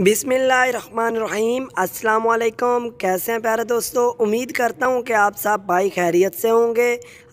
बिसमीम् अल्लाम कैसे हैं प्यारे दोस्तों उम्मीद करता हूँ कि आप सब भाई खैरियत से होंगे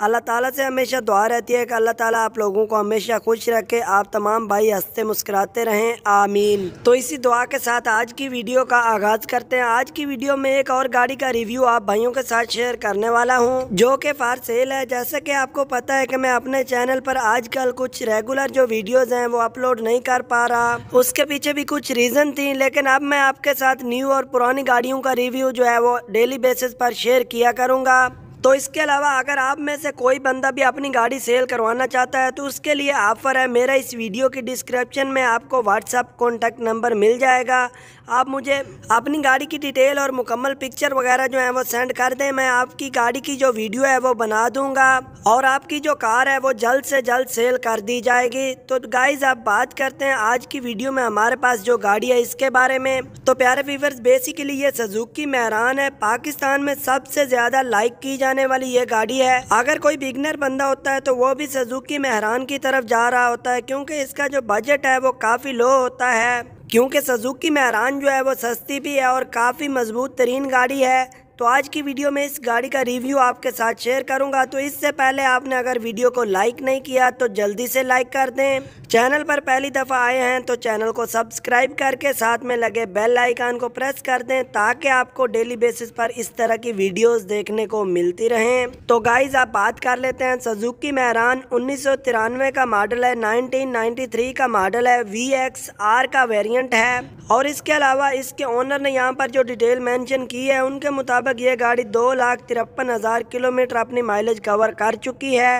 अल्लाह ताला से हमेशा दुआ रहती है कि अल्लाह ताला आप लोगों को हमेशा खुश रखे आप तमाम भाई हंसते मुस्कुराते रहें आमीन तो इसी दुआ के साथ आज की वीडियो का आगाज़ करते हैं आज की वीडियो में एक और गाड़ी का रिव्यू आप भाइयों के साथ शेयर करने वाला हूँ जो कि फार सेल है जैसे कि आपको पता है कि मैं अपने चैनल पर आजकल कुछ रेगुलर जो वीडियोज़ हैं वो अपलोड नहीं कर पा रहा उसके पीछे भी कुछ रीज़न थी नहीं लेकिन अब मैं आपके साथ न्यू और पुरानी गाड़ियों का रिव्यू जो है वो डेली बेसिस पर शेयर किया करूँगा तो इसके अलावा अगर आप में से कोई बंदा भी अपनी गाड़ी सेल करवाना चाहता है तो उसके लिए ऑफ़र है मेरा इस वीडियो की डिस्क्रिप्शन में आपको व्हाट्सअप कॉन्टैक्ट नंबर मिल जाएगा आप मुझे अपनी गाड़ी की डिटेल और मुकम्मल पिक्चर वगैरह जो है वो सेंड कर दें मैं आपकी गाड़ी की जो वीडियो है वो बना दूंगा और आपकी जो कार है वो जल्द से जल्द सेल कर दी जाएगी तो गाइज आप बात करते हैं आज की वीडियो में हमारे पास जो गाड़ी है इसके बारे में तो प्यारे व्यूवर्स बेसिकली ये सजुकी मेहरान है पाकिस्तान में सबसे ज्यादा लाइक की जाने वाली ये गाड़ी है अगर कोई बिगनर बंदा होता है तो वो भी सजुकी मेहरान की तरफ जा रहा होता है क्योंकि इसका जो बजट है वो काफी लो होता है क्योंकि सजुकी महरान जो है वो सस्ती भी है और काफ़ी मजबूत तरीन गाड़ी है तो आज की वीडियो में इस गाड़ी का रिव्यू आपके साथ शेयर करूंगा तो इससे पहले आपने अगर वीडियो को लाइक नहीं किया तो जल्दी से लाइक कर दें चैनल पर पहली दफ़ा आए हैं तो चैनल को सब्सक्राइब करके साथ में लगे बेल आइकान को प्रेस कर दें ताकि आपको डेली बेसिस पर इस तरह की वीडियोस देखने को मिलती रहें तो गाइज आप बात कर लेते हैं सजुकी मेहरान उन्नीस का मॉडल है नाइनटीन का मॉडल है वी एक्स आर का वेरियंट है और इसके अलावा इसके ओनर ने यहाँ पर जो डिटेल मैंशन की है उनके मुताबिक लगभग ये गाड़ी दो लाख तिरपन हज़ार किलोमीटर अपनी माइलेज कवर कर चुकी है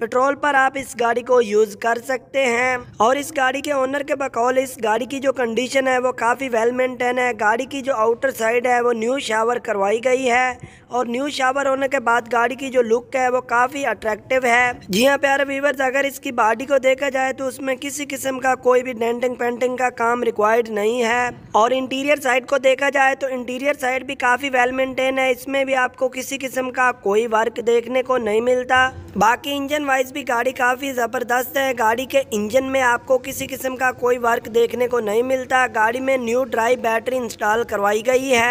पेट्रोल पर आप इस गाड़ी को यूज कर सकते हैं और इस गाड़ी के ओनर के बकौल इस गाड़ी की जो कंडीशन है वो काफ़ी वेल मेंटेन है गाड़ी की जो आउटर साइड है वो न्यू शावर करवाई गई है और न्यू शावर होने के बाद गाड़ी की जो लुक है वो काफ़ी अट्रैक्टिव है जी हाँ प्यारे व्यूवर्स अगर इसकी बॉडी को देखा जाए तो उसमें किसी किस्म का कोई भी डेंटिंग पेंटिंग का काम रिक्वायर्ड नहीं है और इंटीरियर साइड को देखा जाए तो इंटीरियर साइड भी काफ़ी वेल मेंटेन है इसमें भी आपको किसी किस्म का कोई वर्क देखने को नहीं मिलता बाकी इंजन वाइज भी गाड़ी काफ़ी ज़बरदस्त है गाड़ी के इंजन में आपको किसी किस्म का कोई वर्क देखने को नहीं मिलता गाड़ी में न्यू ड्राई बैटरी इंस्टॉल करवाई गई है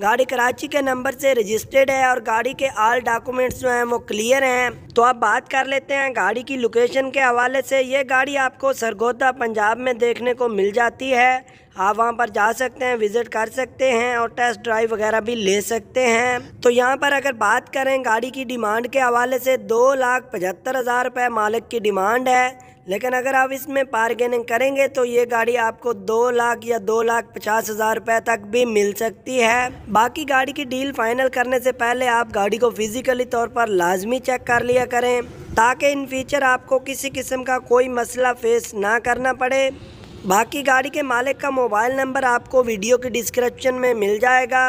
गाड़ी कराची के नंबर से रजिस्टर्ड है और गाड़ी के आल डॉक्यूमेंट्स जो हैं वो क्लियर हैं तो आप बात कर लेते हैं गाड़ी की लोकेशन के हवाले से ये गाड़ी आपको सरगोदा पंजाब में देखने को मिल जाती है आप वहाँ पर जा सकते हैं विज़िट कर सकते हैं और टेस्ट ड्राइव वगैरह भी ले सकते हैं तो यहाँ पर अगर बात करें गाड़ी की डिमांड के हवाले से दो लाख पचहत्तर हज़ार रुपये मालिक की डिमांड है लेकिन अगर आप इसमें पार्गेनिंग करेंगे तो ये गाड़ी आपको दो लाख या दो लाख पचास हज़ार रुपए तक भी मिल सकती है बाकी गाड़ी की डील फाइनल करने से पहले आप गाड़ी को फिजिकली तौर पर लाजमी चेक कर लिया करें ताकि इन फीचर आपको किसी किस्म का कोई मसला फेस ना करना पड़े बाकी गाड़ी के मालिक का मोबाइल नंबर आपको वीडियो के डिस्क्रिप्शन में मिल जाएगा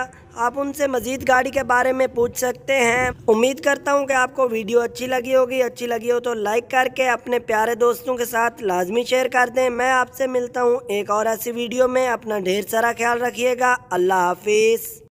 आप उनसे मज़ीद गाड़ी के बारे में पूछ सकते हैं उम्मीद करता हूँ कि आपको वीडियो अच्छी लगी होगी अच्छी लगी हो तो लाइक करके अपने प्यारे दोस्तों के साथ लाजमी शेयर कर दें मैं आपसे मिलता हूँ एक और ऐसी वीडियो में अपना ढेर सारा ख्याल रखिएगा अल्लाह हाफिज़